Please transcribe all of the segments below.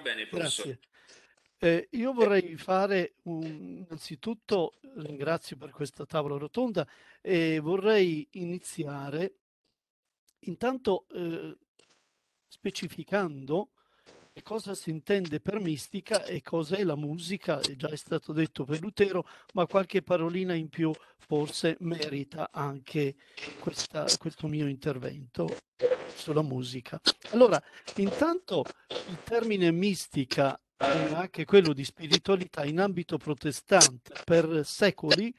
bene, professore. Eh, io eh, vorrei mm. fare un, innanzitutto ringrazio per questa tavola rotonda e vorrei iniziare intanto eh, specificando cosa si intende per mistica e cosa è la musica, è già stato detto per Lutero, ma qualche parolina in più forse merita anche questa, questo mio intervento sulla musica. Allora, intanto il termine mistica e eh, anche quello di spiritualità in ambito protestante per secoli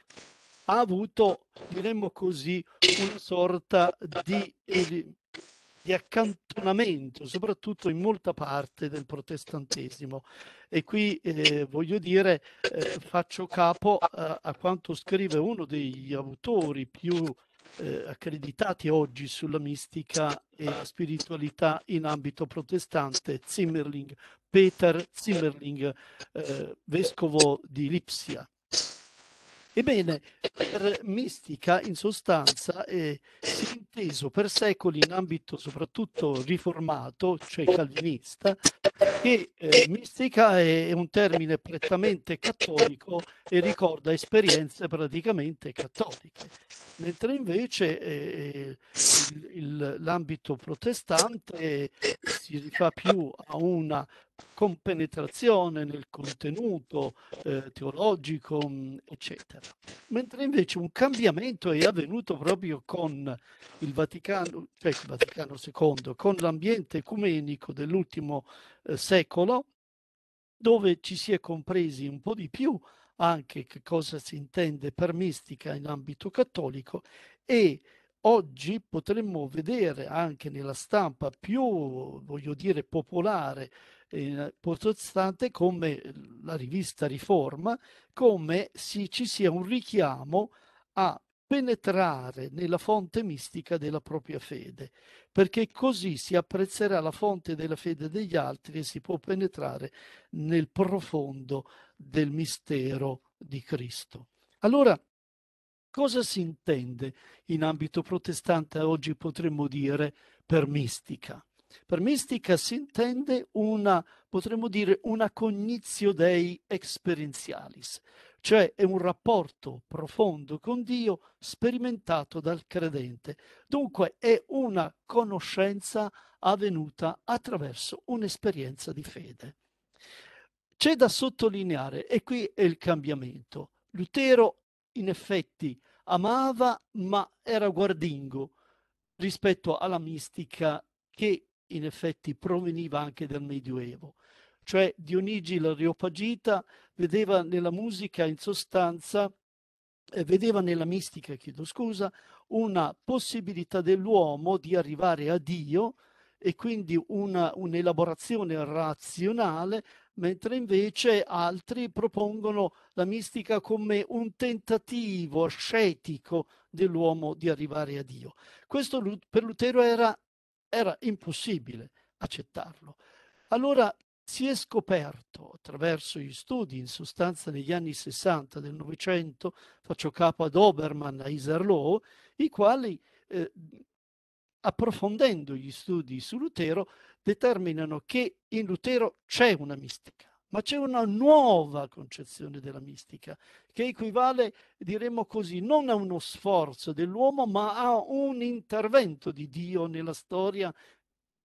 ha avuto, diremmo così, una sorta di, eh, di accantonamento, soprattutto in molta parte del protestantesimo. E qui eh, voglio dire, eh, faccio capo a, eh, a quanto scrive uno degli autori più eh, accreditati oggi sulla mistica e la spiritualità in ambito protestante, Zimmerling, Peter Zimmerling, eh, vescovo di Lipsia. Ebbene, per mistica in sostanza è inteso per secoli in ambito soprattutto riformato, cioè calvinista, che eh, mistica è un termine prettamente cattolico e ricorda esperienze praticamente cattoliche, mentre invece eh, l'ambito protestante si rifà più a una compenetrazione nel contenuto eh, teologico, mm, eccetera. Mentre invece un cambiamento è avvenuto proprio con il Vaticano, cioè il Vaticano II, con l'ambiente ecumenico dell'ultimo eh, secolo, dove ci si è compresi un po' di più anche che cosa si intende per mistica in ambito cattolico e oggi potremmo vedere anche nella stampa più, voglio dire, popolare eh, protestante come la rivista Riforma, come si, ci sia un richiamo a penetrare nella fonte mistica della propria fede, perché così si apprezzerà la fonte della fede degli altri e si può penetrare nel profondo del mistero di Cristo. Allora, Cosa si intende in ambito protestante oggi potremmo dire per mistica? Per mistica si intende una, potremmo dire, una cognizio dei experientialis, cioè è un rapporto profondo con Dio sperimentato dal credente. Dunque è una conoscenza avvenuta attraverso un'esperienza di fede. C'è da sottolineare, e qui è il cambiamento, Lutero in effetti amava, ma era guardingo rispetto alla mistica che in effetti proveniva anche dal Medioevo. Cioè Dionigi l'Areopagita vedeva nella musica in sostanza, eh, vedeva nella mistica, chiedo scusa, una possibilità dell'uomo di arrivare a Dio e quindi una, un'elaborazione razionale mentre invece altri propongono la mistica come un tentativo ascetico dell'uomo di arrivare a Dio. Questo per Lutero era, era impossibile accettarlo. Allora si è scoperto attraverso gli studi, in sostanza negli anni 60 del Novecento, faccio capo ad Obermann, a Iserloh, i quali, eh, approfondendo gli studi su Lutero, determinano che in Lutero c'è una mistica, ma c'è una nuova concezione della mistica che equivale, diremmo così, non a uno sforzo dell'uomo, ma a un intervento di Dio nella storia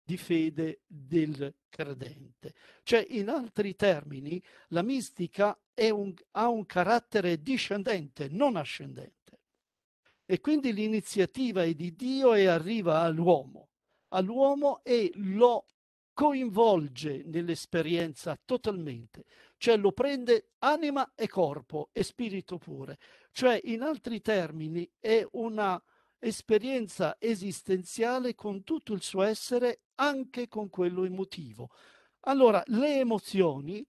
di fede del credente. Cioè, in altri termini, la mistica un, ha un carattere discendente, non ascendente. E quindi l'iniziativa è di Dio e arriva all'uomo all'uomo e lo coinvolge nell'esperienza totalmente, cioè lo prende anima e corpo e spirito pure, cioè in altri termini è una esperienza esistenziale con tutto il suo essere, anche con quello emotivo. Allora, le emozioni,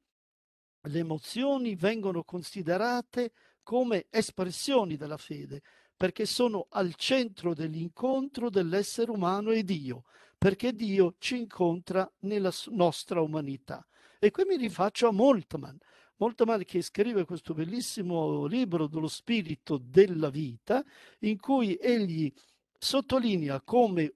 le emozioni vengono considerate come espressioni della fede, perché sono al centro dell'incontro dell'essere umano e Dio, perché Dio ci incontra nella nostra umanità. E qui mi rifaccio a Moltmann. Moltmann che scrive questo bellissimo libro dello spirito della vita, in cui egli sottolinea come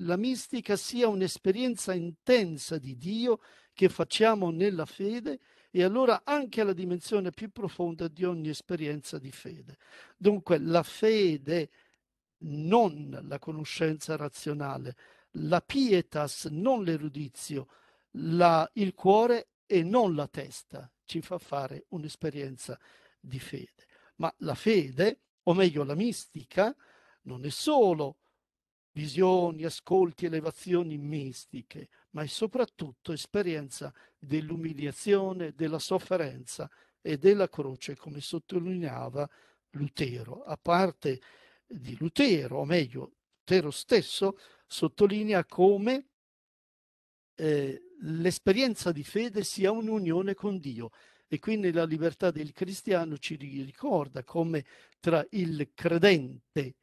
la mistica sia un'esperienza intensa di Dio che facciamo nella fede e allora anche alla dimensione più profonda di ogni esperienza di fede. Dunque la fede, non la conoscenza razionale, la pietas, non l'erudizio, la, il cuore e non la testa ci fa fare un'esperienza di fede. Ma la fede, o meglio la mistica, non è solo visioni, ascolti, elevazioni mistiche, ma è soprattutto esperienza dell'umiliazione, della sofferenza e della croce, come sottolineava Lutero. A parte di Lutero, o meglio, Lutero stesso sottolinea come eh, l'esperienza di fede sia un'unione con Dio. E quindi la libertà del cristiano ci ricorda come tra il credente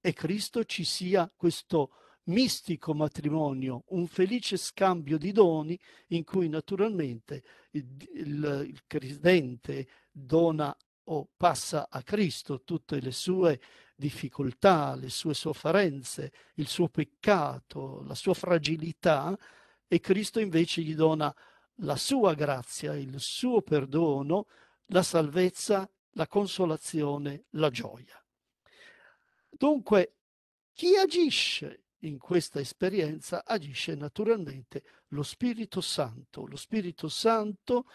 e Cristo ci sia questo mistico matrimonio, un felice scambio di doni in cui naturalmente il, il, il credente dona o passa a Cristo tutte le sue difficoltà, le sue sofferenze, il suo peccato, la sua fragilità e Cristo invece gli dona la sua grazia, il suo perdono, la salvezza, la consolazione, la gioia. Dunque, chi agisce in questa esperienza agisce naturalmente lo Spirito Santo, lo Spirito Santo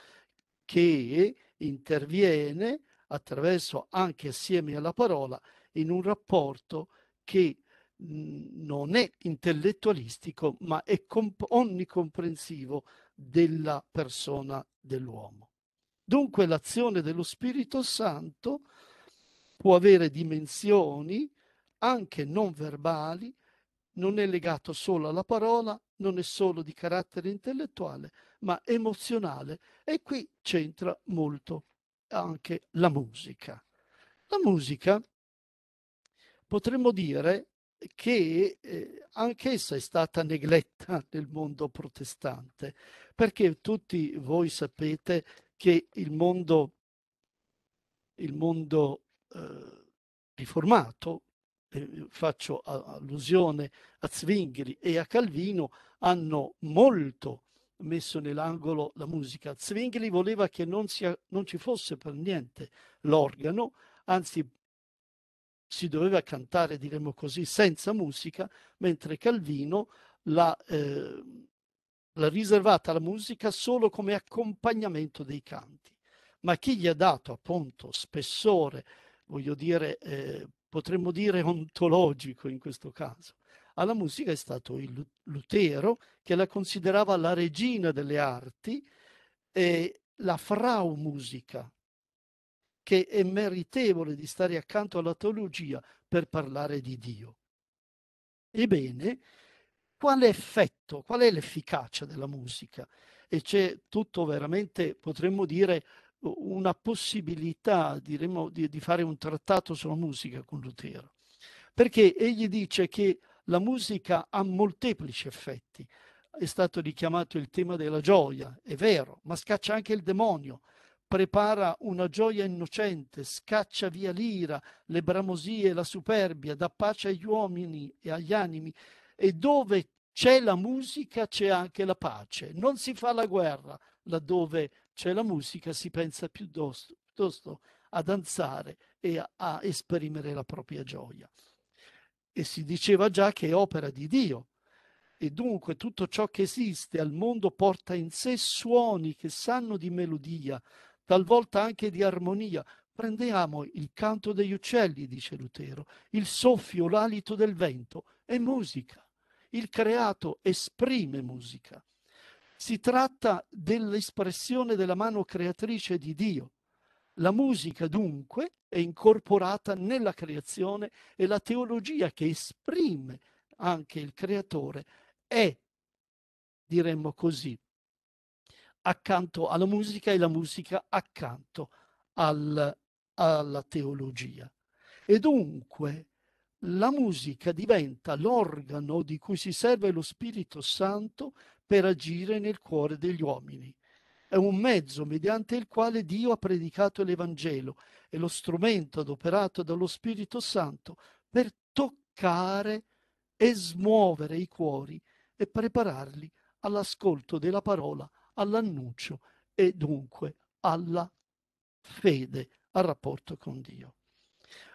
che interviene attraverso anche assieme alla parola in un rapporto che non è intellettualistico ma è comp- onnicomprensivo della persona dell'uomo. Dunque l'azione dello Spirito Santo può avere dimensioni anche non verbali, non è legato solo alla parola, non è solo di carattere intellettuale, ma emozionale e qui c'entra molto anche la musica. La musica potremmo dire che eh, anch'essa è stata negletta nel mondo protestante, perché tutti voi sapete che il mondo, il mondo eh, riformato, eh, faccio allusione a Zwingli e a Calvino, hanno molto messo nell'angolo la musica. Zwingli voleva che non, sia, non ci fosse per niente l'organo, anzi si doveva cantare, diremmo così, senza musica, mentre Calvino l'ha eh, la riservata alla musica solo come accompagnamento dei canti. Ma chi gli ha dato appunto spessore, voglio dire, eh, potremmo dire ontologico in questo caso. Alla musica è stato il Lutero che la considerava la regina delle arti e la frau musica, che è meritevole di stare accanto alla teologia per parlare di Dio. Ebbene, qual è effetto, qual è l'efficacia della musica? E c'è tutto veramente, potremmo dire, una possibilità diremo, di, di fare un trattato sulla musica con Lutero, perché egli dice che la musica ha molteplici effetti. È stato richiamato il tema della gioia, è vero, ma scaccia anche il demonio, prepara una gioia innocente, scaccia via l'ira, le bramosie, la superbia, dà pace agli uomini e agli animi. E dove c'è la musica c'è anche la pace. Non si fa la guerra laddove c'è la musica, si pensa piuttosto, piuttosto a danzare e a, a esprimere la propria gioia. E si diceva già che è opera di Dio, e dunque tutto ciò che esiste al mondo porta in sé suoni che sanno di melodia, talvolta anche di armonia. Prendiamo il canto degli uccelli, dice Lutero, il soffio, l'alito del vento, è musica. Il creato esprime musica. Si tratta dell'espressione della mano creatrice di Dio. La musica dunque è incorporata nella creazione e la teologia che esprime anche il creatore è, diremmo così, accanto alla musica e la musica accanto al, alla teologia. E dunque la musica diventa l'organo di cui si serve lo Spirito Santo per agire nel cuore degli uomini. È un mezzo mediante il quale Dio ha predicato l'Evangelo, è lo strumento adoperato dallo Spirito Santo per toccare e smuovere i cuori e prepararli all'ascolto della parola, all'annuncio e dunque alla fede, al rapporto con Dio.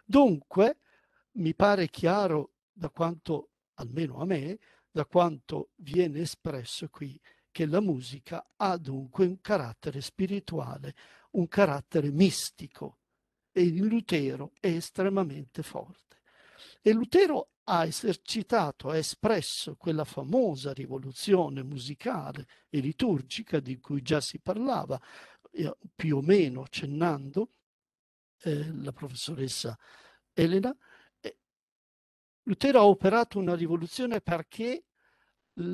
Dunque, mi pare chiaro da quanto, almeno a me, da quanto viene espresso qui che la musica ha dunque un carattere spirituale, un carattere mistico e in Lutero è estremamente forte. E Lutero ha esercitato, ha espresso quella famosa rivoluzione musicale e liturgica di cui già si parlava, eh, più o meno accennando eh, la professoressa Elena, Lutero ha operato una rivoluzione perché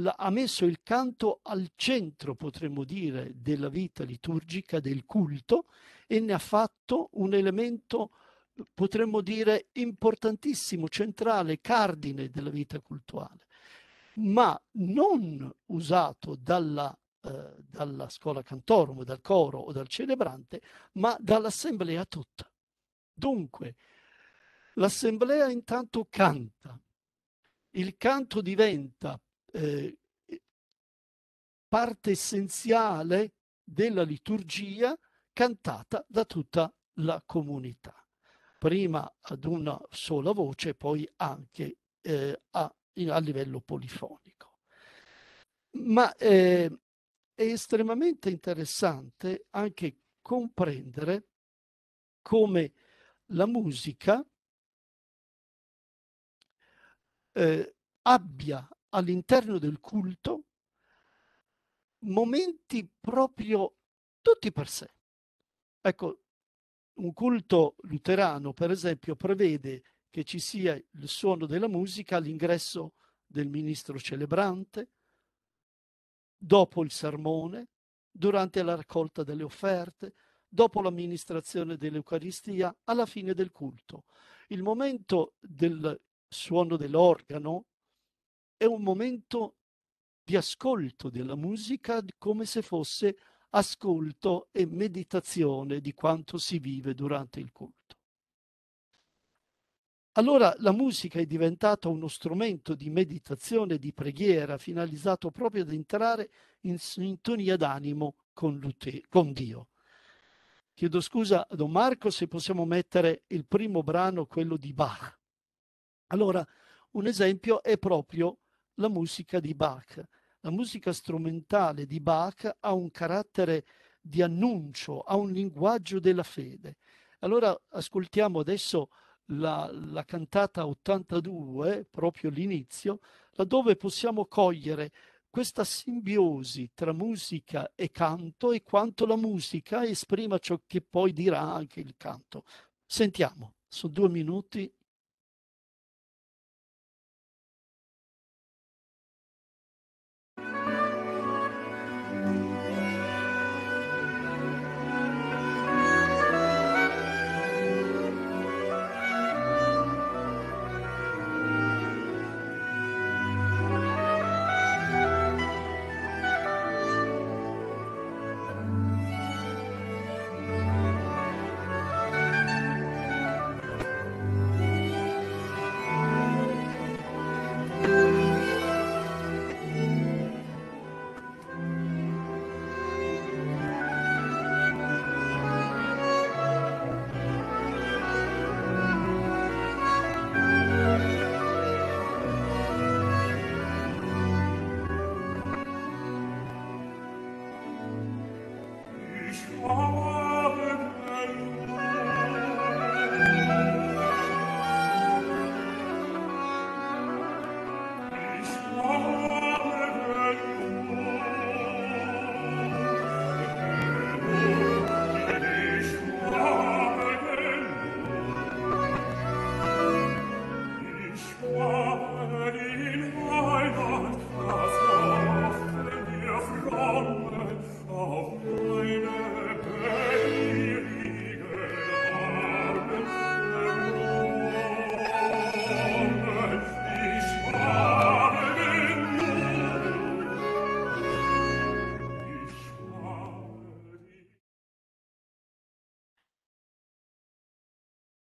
ha messo il canto al centro, potremmo dire, della vita liturgica, del culto, e ne ha fatto un elemento, potremmo dire, importantissimo, centrale, cardine della vita cultuale, ma non usato dalla, eh, dalla scuola cantorum, dal coro o dal celebrante, ma dall'assemblea tutta. Dunque, L'assemblea intanto canta, il canto diventa eh, parte essenziale della liturgia cantata da tutta la comunità, prima ad una sola voce, poi anche eh, a, a, livello polifonico. Ma eh, è estremamente interessante anche comprendere come la musica eh, abbia all'interno del culto momenti proprio tutti per sé. Ecco, un culto luterano, per esempio, prevede che ci sia il suono della musica all'ingresso del ministro celebrante, dopo il sermone, durante la raccolta delle offerte, dopo l'amministrazione dell'Eucaristia, alla fine del culto. Il momento del suono dell'organo, è un momento di ascolto della musica come se fosse ascolto e meditazione di quanto si vive durante il culto. Allora la musica è diventata uno strumento di meditazione, di preghiera, finalizzato proprio ad entrare in sintonia d'animo con, con Dio. Chiedo scusa a Don Marco se possiamo mettere il primo brano, quello di Bach. Allora, un esempio è proprio la musica di Bach. La musica strumentale di Bach ha un carattere di annuncio, ha un linguaggio della fede. Allora ascoltiamo adesso la, la cantata 82, proprio l'inizio, laddove possiamo cogliere questa simbiosi tra musica e canto e quanto la musica esprima ciò che poi dirà anche il canto. Sentiamo, sono due minuti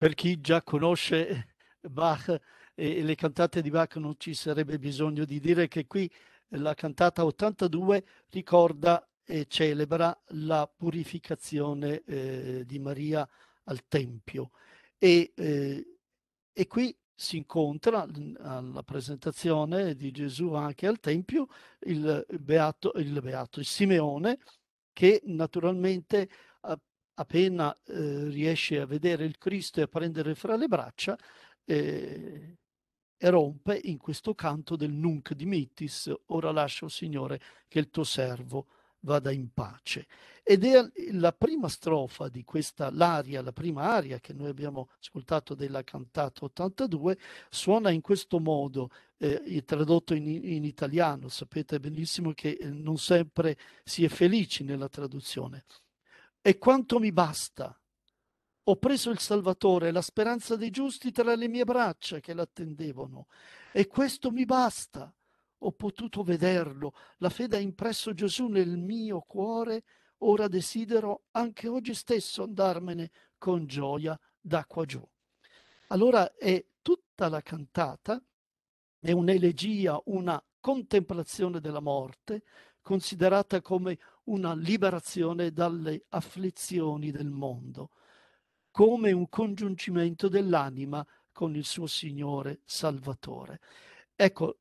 per chi già conosce Bach e le cantate di Bach non ci sarebbe bisogno di dire che qui la cantata 82 ricorda e celebra la purificazione eh, di Maria al Tempio. E, eh, e, qui si incontra mm, alla presentazione di Gesù anche al Tempio il beato, il, beato, il Simeone, che naturalmente appena eh, riesce a vedere il Cristo e a prendere fra le braccia, eh, rompe in questo canto del Nunc dimittis, ora lascia, oh Signore, che il tuo servo vada in pace. Ed è la prima strofa di questa, l'aria, la prima aria che noi abbiamo ascoltato della cantata 82, suona in questo modo, eh, tradotto in, in, italiano, sapete benissimo che eh, non sempre si è felici nella traduzione e quanto mi basta. Ho preso il Salvatore, la speranza dei giusti tra le mie braccia che l'attendevano, e questo mi basta. Ho potuto vederlo, la fede ha impresso Gesù nel mio cuore, ora desidero anche oggi stesso andarmene con gioia da qua giù. Allora è tutta la cantata, è un'elegia, una contemplazione della morte, considerata come una liberazione dalle afflizioni del mondo, come un congiungimento dell'anima con il suo Signore Salvatore. Ecco,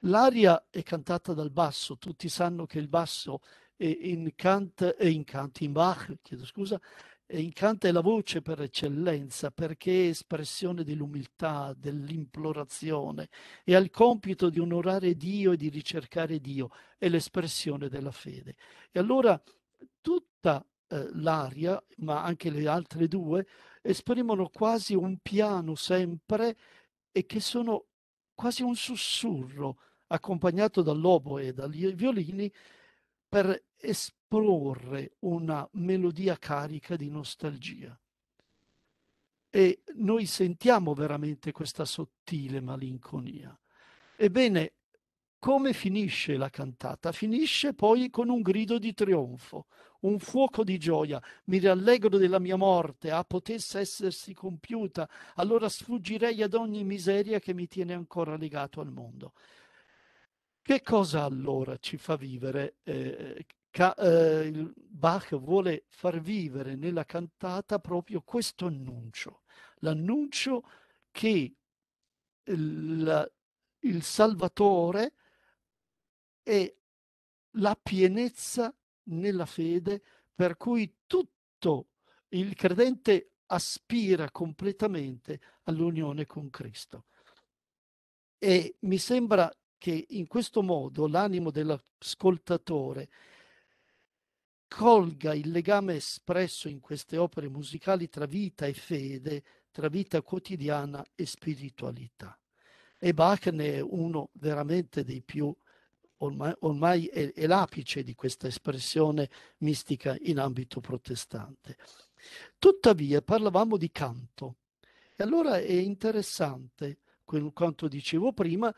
l'aria è cantata dal basso, tutti sanno che il basso è in Kant, e in Kant, in Bach, chiedo scusa, e incanta è la voce per eccellenza perché è espressione dell'umiltà, dell'implorazione e al compito di onorare Dio e di ricercare Dio, è l'espressione della fede. E allora tutta eh, l'aria, ma anche le altre due, esprimono quasi un piano sempre e che sono quasi un sussurro accompagnato dall'oboe e dagli violini per esporre una melodia carica di nostalgia. E noi sentiamo veramente questa sottile malinconia. Ebbene, come finisce la cantata? Finisce poi con un grido di trionfo, un fuoco di gioia. Mi rallegro della mia morte, ah, potesse essersi compiuta, allora sfuggirei ad ogni miseria che mi tiene ancora legato al mondo. Che cosa allora ci fa vivere eh, Ca- eh, Bach vuole far vivere nella cantata proprio questo annuncio, l'annuncio che il, il Salvatore è la pienezza nella fede per cui tutto il credente aspira completamente all'unione con Cristo. E mi sembra che in questo modo l'animo dell'ascoltatore colga il legame espresso in queste opere musicali tra vita e fede, tra vita quotidiana e spiritualità. E Bach ne è uno veramente dei più, ormai, ormai è, è l'apice di questa espressione mistica in ambito protestante. Tuttavia parlavamo di canto e allora è interessante quanto dicevo prima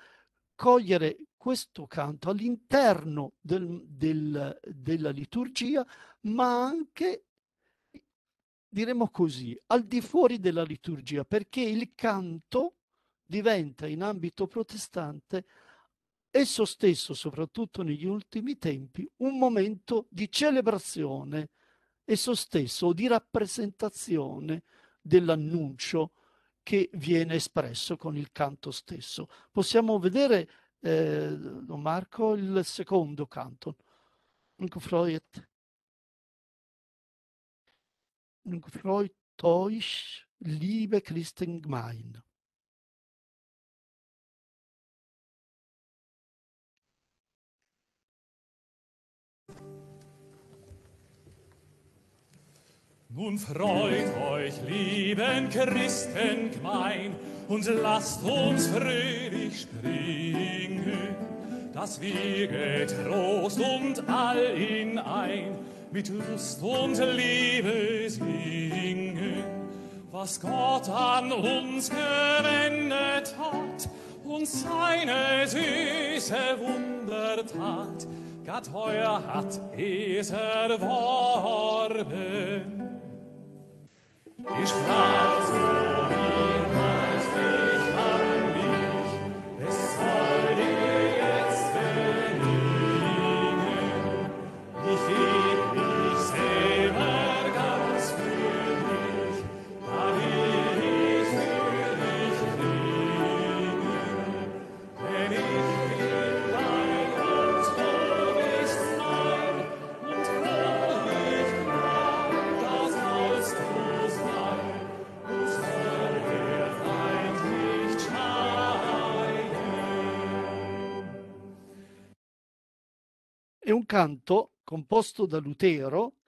cogliere questo canto all'interno del, del, della liturgia, ma anche, diremo così, al di fuori della liturgia, perché il canto diventa in ambito protestante esso stesso, soprattutto negli ultimi tempi, un momento di celebrazione, esso stesso, di rappresentazione dell'annuncio che viene espresso con il canto stesso. Possiamo vedere, eh, Marco, il secondo canto. Dunque, Freud. Freud, Teusch, Liebe Christen Gemein. Nun freut euch, lieben Christen gemein, und lasst uns fröhlich springen. dass wir getrost und all in ein mit Lust und Liebe singen. Was Gott an uns gewendet hat und seine süße Wundertat, Gott heuer hat es erworben. His proud. canto composto da Lutero,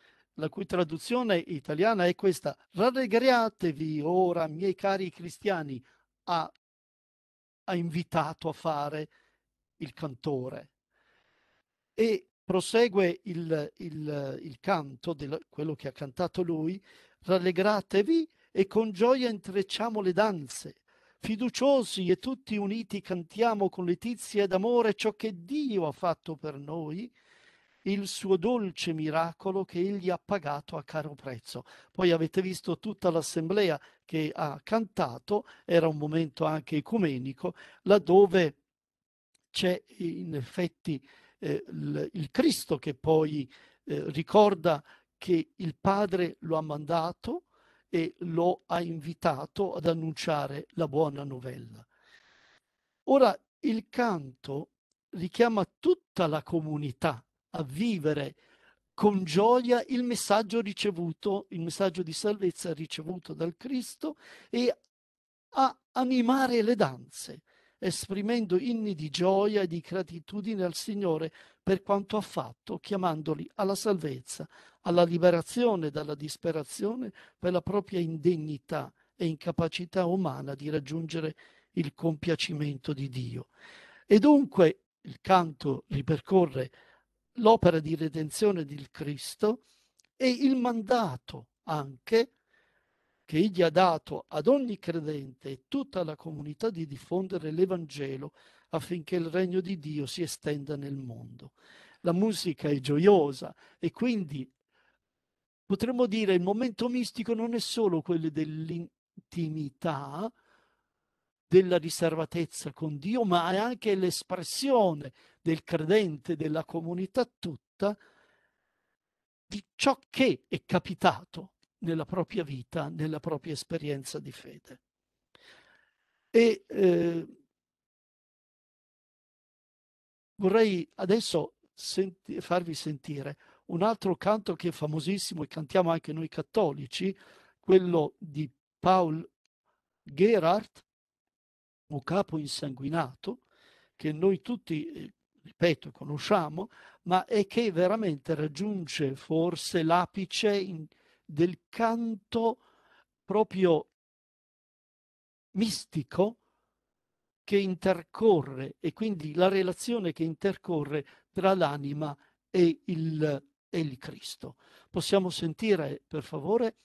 la cui traduzione italiana è questa: Rallegratevi ora, miei cari cristiani, ha, ha invitato a fare il cantore. E prosegue il, il, il canto, del, quello che ha cantato lui, rallegratevi e con gioia intrecciamo le danze. Fiduciosi e tutti uniti cantiamo con letizia ed amore ciò che Dio ha fatto per noi il suo dolce miracolo che egli ha pagato a caro prezzo. Poi avete visto tutta l'assemblea che ha cantato, era un momento anche ecumenico, laddove c'è in effetti eh, il, il, Cristo che poi eh, ricorda che il Padre lo ha mandato e lo ha invitato ad annunciare la buona novella. Ora il canto richiama tutta la comunità a vivere con gioia il messaggio ricevuto, il messaggio di salvezza ricevuto dal Cristo e a animare le danze, esprimendo inni di gioia e di gratitudine al Signore per quanto ha fatto, chiamandoli alla salvezza, alla liberazione dalla disperazione per la propria indegnità e incapacità umana di raggiungere il compiacimento di Dio. E dunque il canto ripercorre l'opera di redenzione del Cristo e il mandato anche che egli ha dato ad ogni credente e tutta la comunità di diffondere l'Evangelo affinché il regno di Dio si estenda nel mondo. La musica è gioiosa e quindi potremmo dire il momento mistico non è solo quello dell'intimità, della riservatezza con Dio, ma è anche l'espressione del credente, della comunità tutta, di ciò che è capitato nella propria vita, nella propria esperienza di fede. E eh, vorrei adesso senti farvi sentire un altro canto che è famosissimo e cantiamo anche noi cattolici, quello di Paul Gerhardt, un capo insanguinato che noi tutti, eh, ripeto, conosciamo, ma è che veramente raggiunge forse l'apice in, del canto proprio mistico che intercorre e quindi la relazione che intercorre tra l'anima e il, e il Cristo. Possiamo sentire, per favore,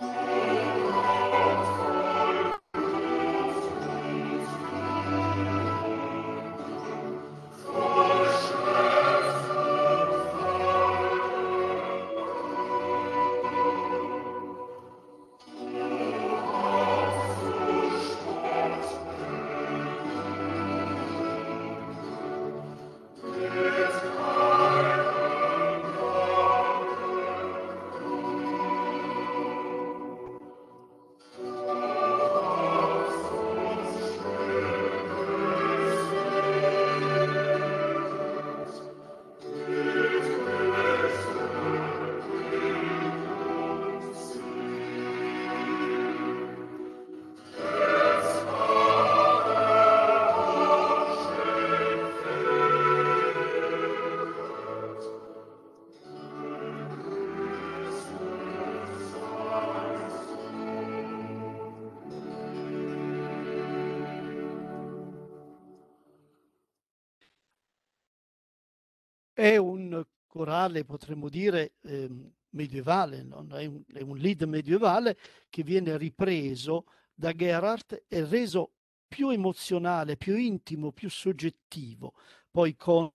Thank you. È un corale, potremmo dire, eh, medievale, no? è, un, è un lead medievale che viene ripreso da Gerhardt e reso più emozionale, più intimo, più soggettivo, poi con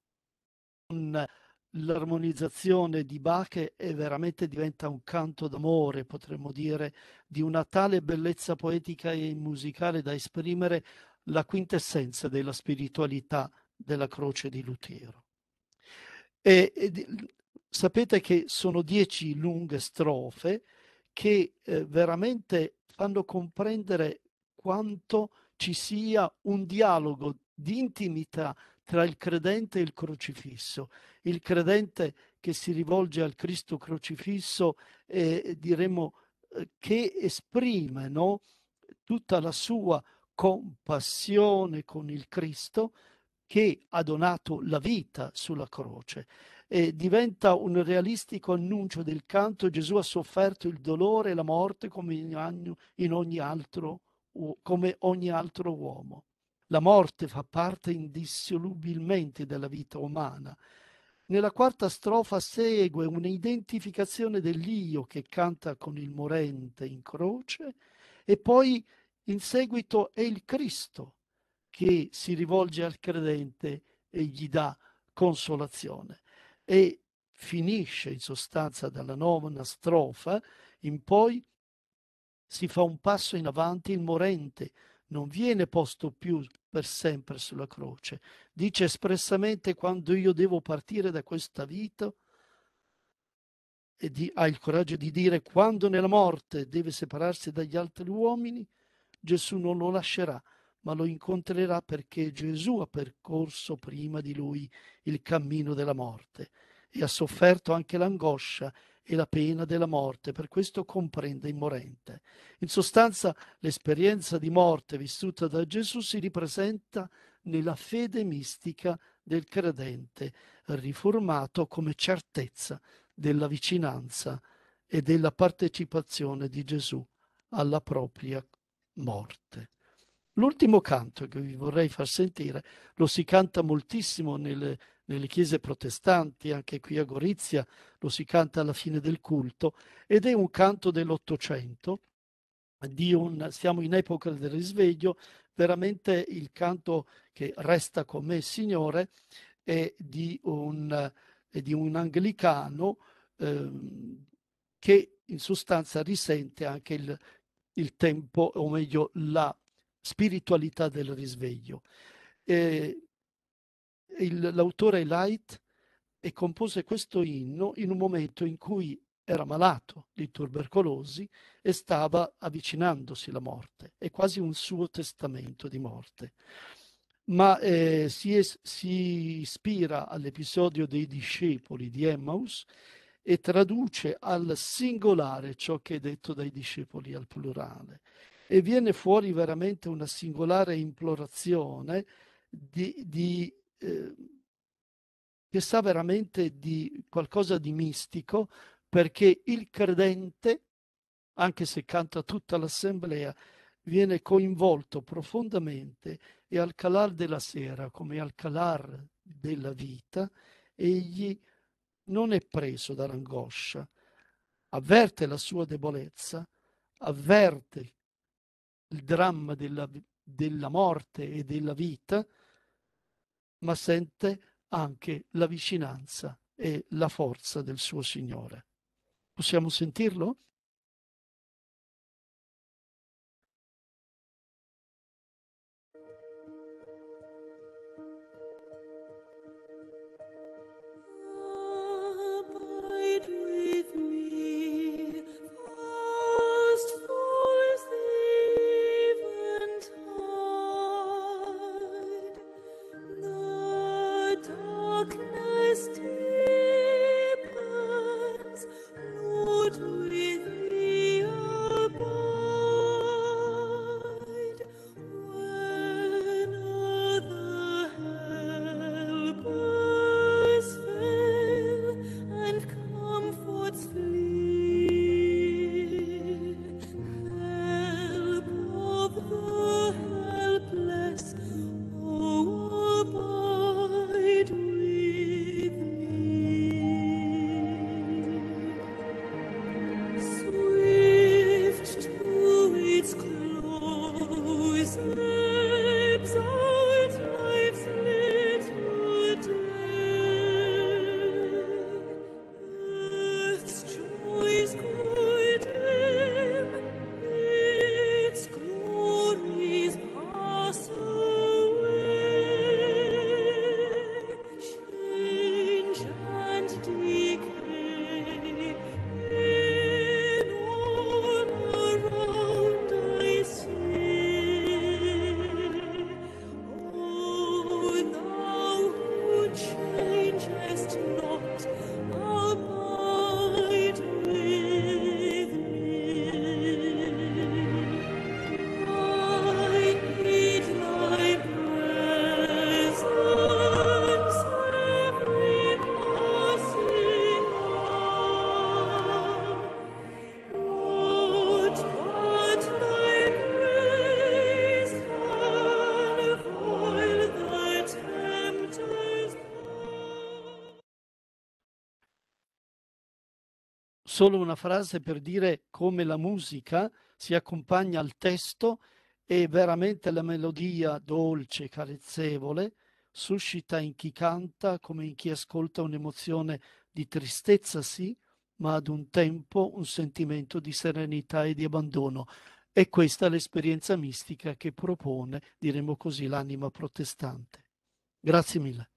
l'armonizzazione di Bach è veramente diventa un canto d'amore, potremmo dire, di una tale bellezza poetica e musicale da esprimere la quintessenza della spiritualità della croce di Lutero. E, e, mhmm, sapete che sono dieci lunghe strofe che eh, veramente fanno comprendere quanto ci sia un dialogo di intimità tra il credente e il crocifisso. Il credente che si rivolge al Cristo crocifisso, eh, diremmo, eh, che esprime no? tutta la sua compassione con il Cristo, che ha donato la vita sulla croce. E diventa un realistico annuncio del canto Gesù ha sofferto il dolore e la morte come in ogni altro, come ogni altro uomo. La morte fa parte indissolubilmente della vita umana. Nella quarta strofa segue un'identificazione dell'io che canta con il morente in croce e poi in seguito è il Cristo che si rivolge al credente e gli dà consolazione. E finisce in sostanza dalla nona strofa in poi si fa un passo in avanti, il morente non viene posto più per sempre sulla croce. Dice espressamente quando io devo partire da questa vita e di, ha il coraggio di dire quando nella morte deve separarsi dagli altri uomini, Gesù non lo lascerà ma lo incontrerà perché Gesù ha percorso prima di lui il cammino della morte e ha sofferto anche l'angoscia e la pena della morte, per questo comprende il morente. In sostanza l'esperienza di morte vissuta da Gesù si ripresenta nella fede mistica del credente riformato come certezza della vicinanza e della partecipazione di Gesù alla propria morte. L'ultimo canto che vi vorrei far sentire lo si canta moltissimo nelle, nelle chiese protestanti, anche qui a Gorizia lo si canta alla fine del culto, ed è un canto dell'Ottocento, un, siamo in epoca del risveglio, veramente il canto che resta con me, Signore, è di un, è di un anglicano ehm, che in sostanza risente anche il, il tempo, o meglio la spiritualità del risveglio. Eh, il, l'autore Light e compose questo inno in un momento in cui era malato di tubercolosi e stava avvicinandosi alla morte, è quasi un suo testamento di morte. Ma eh, si, es- si ispira all'episodio dei discepoli di Emmaus e traduce al singolare ciò che è detto dai discepoli al plurale e viene fuori veramente una singolare implorazione di, di, eh, che sa veramente di qualcosa di mistico, perché il credente, anche se canta tutta l'assemblea, viene coinvolto profondamente e al calar della sera, come al calar della vita, egli non è preso dall'angoscia, avverte la sua debolezza, avverte il dramma della, della morte e della vita, ma sente anche la vicinanza e la forza del suo Signore. Possiamo sentirlo? solo una frase per dire come la musica si accompagna al testo e veramente la melodia dolce, carezzevole, suscita in chi canta come in chi ascolta un'emozione di tristezza sì, ma ad un tempo un sentimento di serenità e di abbandono. E questa è l'esperienza mistica che propone, diremmo così, l'anima protestante. Grazie mille.